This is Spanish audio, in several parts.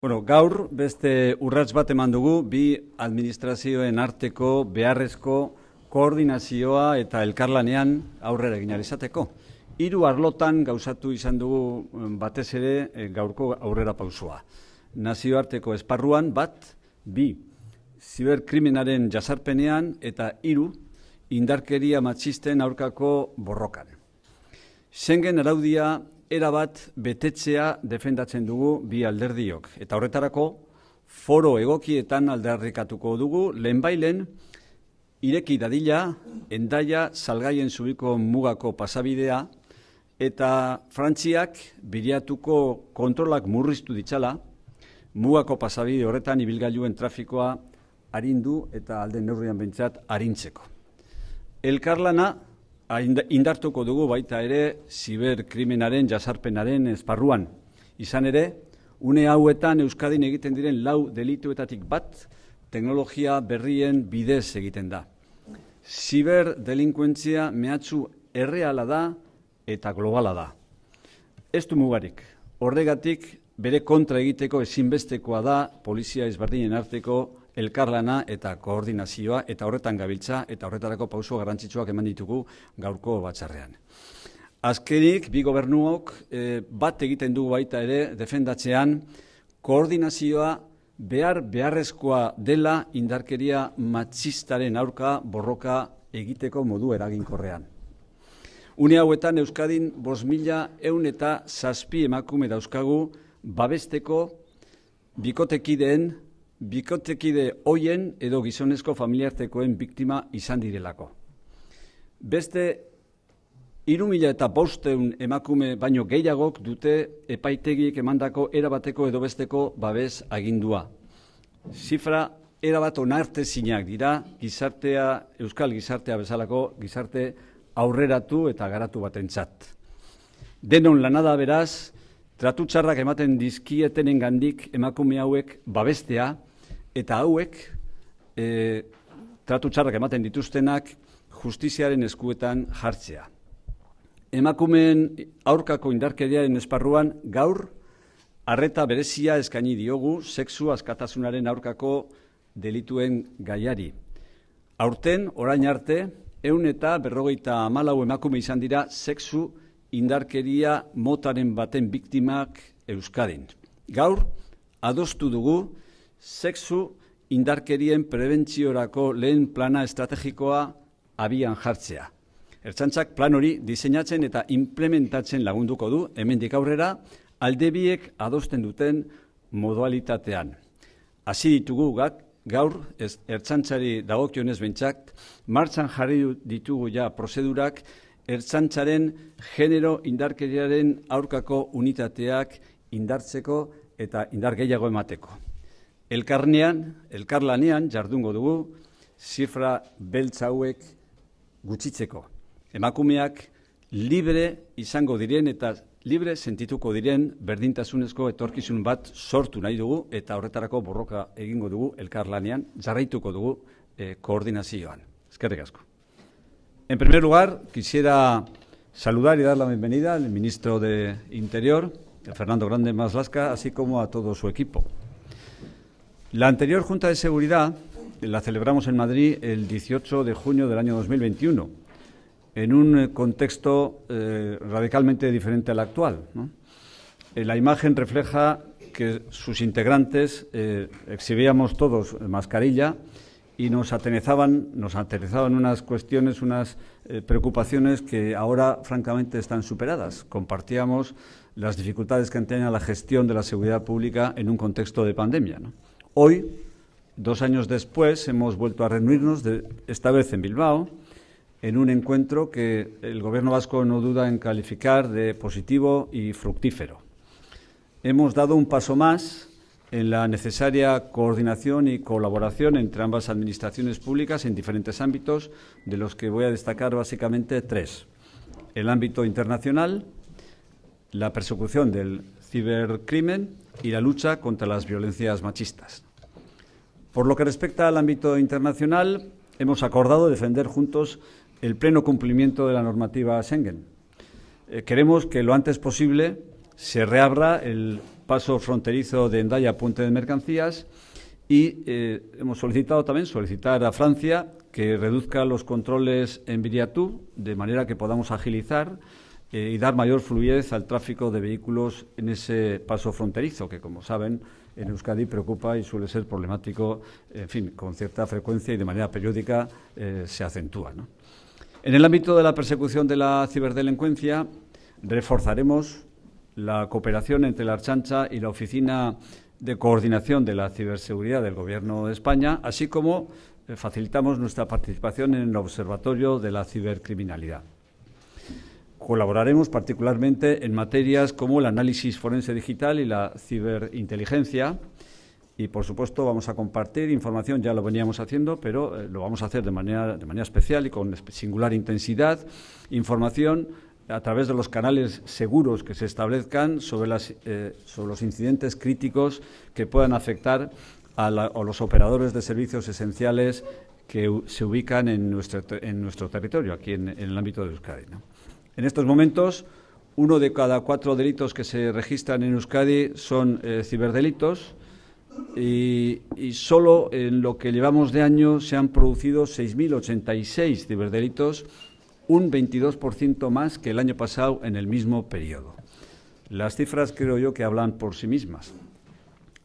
Bueno, gaur beste urrats bat eman dugu bi administrazioen arteko beharrezko koordinazioa eta elkarlanean aurrera egin izateko. Hiru arlotan gauzatu izan dugu batez ere eh, gaurko aurrera pausoa. Nazioarteko esparruan bat, bi, ziberkriminaren jasarpenean eta hiru, indarkeria matxisten aurkako borrokan. Sengen araudia erabat betetzea defendatzen dugu bi alderdiok. Eta horretarako, foro egokietan aldarrikatuko dugu, lehenbailen, ireki dadila, endaia salgaien zubiko mugako pasabidea, eta Frantziak biriatuko kontrolak murriztu ditzala, mugako pasabide horretan ibilgailuen trafikoa arindu eta alde neurrian bentsat arintzeko. Elkarlana, Ah, indartuko dugu baita ere ziberkrimenaren, jasarpenaren eh, esparruan. Izan ere, une hauetan Euskadin egiten diren lau delituetatik bat teknologia berrien bidez egiten da. Ziberdelinkuentzia mehatzu erreala da eta globala da. Ez du mugarik, horregatik bere kontra egiteko ezinbestekoa da polizia ezberdinen arteko elkarlana eta koordinazioa eta horretan gabiltza eta horretarako pauso garrantzitsuak eman ditugu gaurko batzarrean. Azkenik, bi gobernuok eh, bat egiten dugu baita ere defendatzean koordinazioa behar beharrezkoa dela indarkeria matxistaren aurka borroka egiteko modu eraginkorrean. Une hauetan Euskadin bos mila eun eta zazpi emakume dauzkagu babesteko bikotekideen bikotekide hoien edo gizonezko familiartekoen biktima izan direlako. Beste, irumila eta bosteun emakume baino gehiagok dute epaitegiek emandako erabateko edo besteko babes agindua. Zifra, erabat onarte zinak dira, gizartea, euskal gizartea bezalako, gizarte aurreratu eta garatu batentzat. Denon lanada beraz, tratutxarrak ematen dizkietenen gandik emakume hauek babestea, eta hauek e, tratu txarrak ematen dituztenak justiziaren eskuetan jartzea. Emakumeen aurkako indarkeriaren esparruan gaur arreta berezia eskaini diogu sexu askatasunaren aurkako delituen gaiari. Aurten, orain arte, eun eta berrogeita amalau emakume izan dira sexu indarkeria motaren baten biktimak Euskadin. Gaur, adostu dugu, sexu indarkerien prebentziorako lehen plana estrategikoa abian jartzea. Ertzantzak plan hori diseinatzen eta implementatzen lagunduko du, hemendik aurrera, aldebiek adosten duten modualitatean. Hasi ditugu gak, gaur ez, ertzantzari dagokionez bentsak, martxan jarri ditugu ja prozedurak, ertzantzaren genero indarkeriaren aurkako unitateak indartzeko eta indar emateko. Elkarnean, elkarlanean jardungo dugu zifra beltzauek gutxitzeko. Emakumeak libre izango diren eta libre sentituko diren berdintasunezko etorkizun bat sortu nahi dugu eta horretarako borroka egingo dugu elkarlanean jarraituko dugu eh, koordinazioan. Ezkerrik asko. En primer lugar, quisiera saludar y dar la bienvenida al ministro de Interior, Fernando Grande Maslaska, así como a todo su equipo. La anterior Junta de Seguridad la celebramos en Madrid el 18 de junio del año 2021, en un eh, contexto eh, radicalmente diferente al actual. Eh, la imagen refleja que sus integrantes exhibíamos todos mascarilla y nos atenezaban, nos unas cuestiones, unas preocupaciones que ahora francamente están superadas. Compartíamos las dificultades que tenía la gestión de la seguridad pública en un contexto de pandemia. Hoy, dos años después, hemos vuelto a reunirnos, esta vez en Bilbao, en un encuentro que el Gobierno vasco no duda en calificar de positivo y fructífero. Hemos dado un paso más en la necesaria coordinación y colaboración entre ambas administraciones públicas en diferentes ámbitos, de los que voy a destacar básicamente tres. El ámbito internacional, la persecución del cibercrimen y la lucha contra las violencias machistas. Por lo que respecta al ámbito internacional, hemos acordado defender juntos el pleno cumplimiento de la normativa Schengen. Eh, queremos que lo antes posible se reabra el paso fronterizo de Endaya Puente de Mercancías y eh, hemos solicitado también solicitar a Francia que reduzca los controles en Viriatú de manera que podamos agilizar eh, y dar mayor fluidez al tráfico de vehículos en ese paso fronterizo, que, como saben, en Euskadi preocupa y suele ser problemático, en fin, con cierta frecuencia y de manera periódica eh, se acentúa. En el ámbito de la persecución de la ciberdelincuencia, reforzaremos la cooperación entre la Archancha y la Oficina de Coordinación de la Ciberseguridad del Gobierno de España, así como eh, facilitamos nuestra participación en el Observatorio de la Cibercriminalidad. Colaboraremos particularmente en materias como el análisis forense digital y la ciberinteligencia. Y, por supuesto, vamos a compartir información, ya lo veníamos haciendo, pero eh, lo vamos a hacer de manera, de manera especial y con singular intensidad, información a través de los canales seguros que se establezcan sobre, las, eh, los incidentes críticos que puedan afectar a, los operadores de servicios esenciales que se ubican en nuestro, territorio, aquí en, el ámbito de Euskadi. En estos momentos, uno de cada cuatro delitos que se registran en Euskadi son eh, ciberdelitos y, y, solo en lo que llevamos de año se han producido 6.086 ciberdelitos, un 22% más que el año pasado en el mismo periodo. Las cifras creo yo que hablan por sí mismas.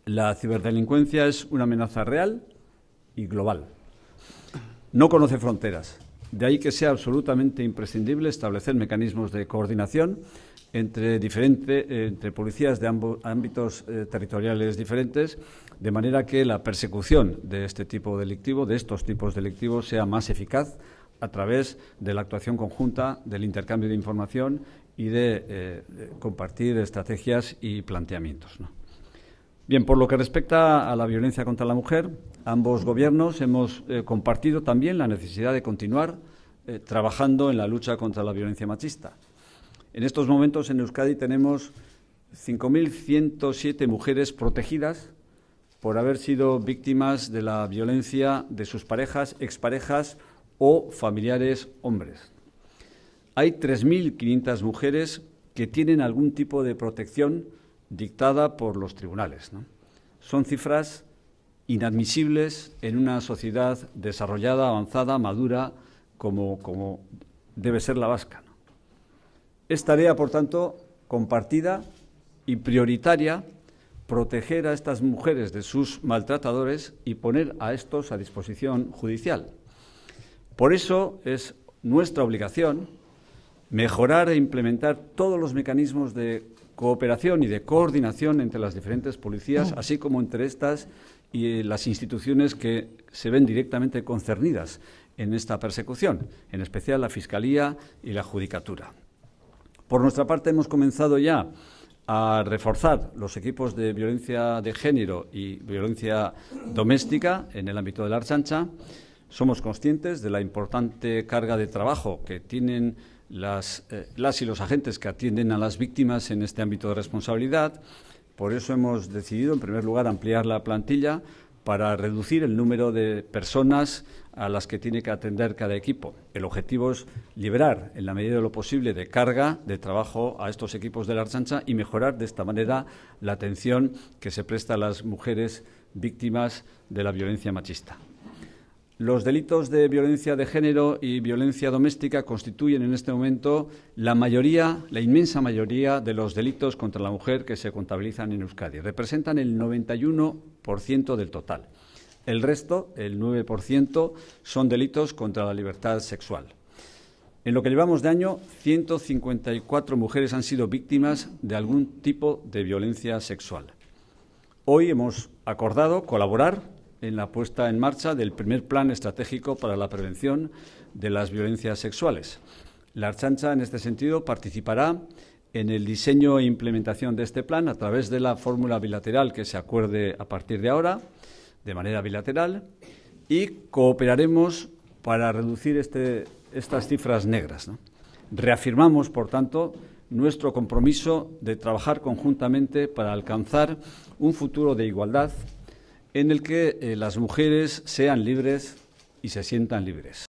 La ciberdelincuencia es una amenaza real y global. No conoce fronteras. De ahí que sea absolutamente imprescindible establecer mecanismos de coordinación entre, eh, entre policías de ambos ámbitos eh, territoriales diferentes, de manera que la persecución de este tipo delictivo, de estos tipos delictivos, sea más eficaz a través de la actuación conjunta, del intercambio de información y de, eh, compartir estrategias y planteamientos. Bien, por lo que respecta a la violencia contra la mujer, Ambos gobiernos hemos eh, compartido también la necesidad de continuar eh, trabajando en la lucha contra la violencia machista. En estos momentos en Euskadi tenemos 5.107 mujeres protegidas por haber sido víctimas de la violencia de sus parejas, exparejas o familiares hombres. Hay 3.500 mujeres que tienen algún tipo de protección dictada por los tribunales. Son cifras inadmisibles en una sociedad desarrollada, avanzada, madura, como, debe ser la vasca. Es tarea, por tanto, compartida y prioritaria proteger a estas mujeres de sus maltratadores y poner a estos a disposición judicial. Por eso es nuestra obligación mejorar e implementar todos los mecanismos de cooperación y de coordinación entre las diferentes policías, mm. así como entre estas y eh, las instituciones que se ven directamente concernidas en esta persecución, en especial la Fiscalía y la Judicatura. Por nuestra parte, hemos comenzado ya a reforzar los equipos de violencia de género y violencia doméstica en el ámbito de la archancha. Somos conscientes de la importante carga de trabajo que tienen las, eh, las y los agentes que atienden a las víctimas en este ámbito de responsabilidad por eso hemos decidido, en primer lugar, ampliar la plantilla para reducir el número de personas a las que tiene que atender cada equipo. El objetivo es liberar, en la medida de lo posible, de carga de trabajo a estos equipos de la Archancha y mejorar de esta manera la atención que se presta a las mujeres víctimas de la violencia machista. Los delitos de violencia de género y violencia doméstica constituyen en este momento la mayoría, la inmensa mayoría de los delitos contra la mujer que se contabilizan en Euskadi. Representan el 91% del total. El resto, el 9%, son delitos contra la libertad sexual. En lo que llevamos de año, 154 mujeres han sido víctimas de algún tipo de violencia sexual. Hoy hemos acordado colaborar en la puesta en marcha del primer plan estratégico para la prevención de las violencias sexuales. La Archancha, en este sentido, participará en el diseño e implementación de este plan a través de la fórmula bilateral que se acuerde a partir de ahora, de manera bilateral, y cooperaremos para reducir este, estas cifras negras. Reafirmamos, por tanto, nuestro compromiso de trabajar conjuntamente para alcanzar un futuro de igualdad en el que eh, las mujeres sean libres y se sientan libres.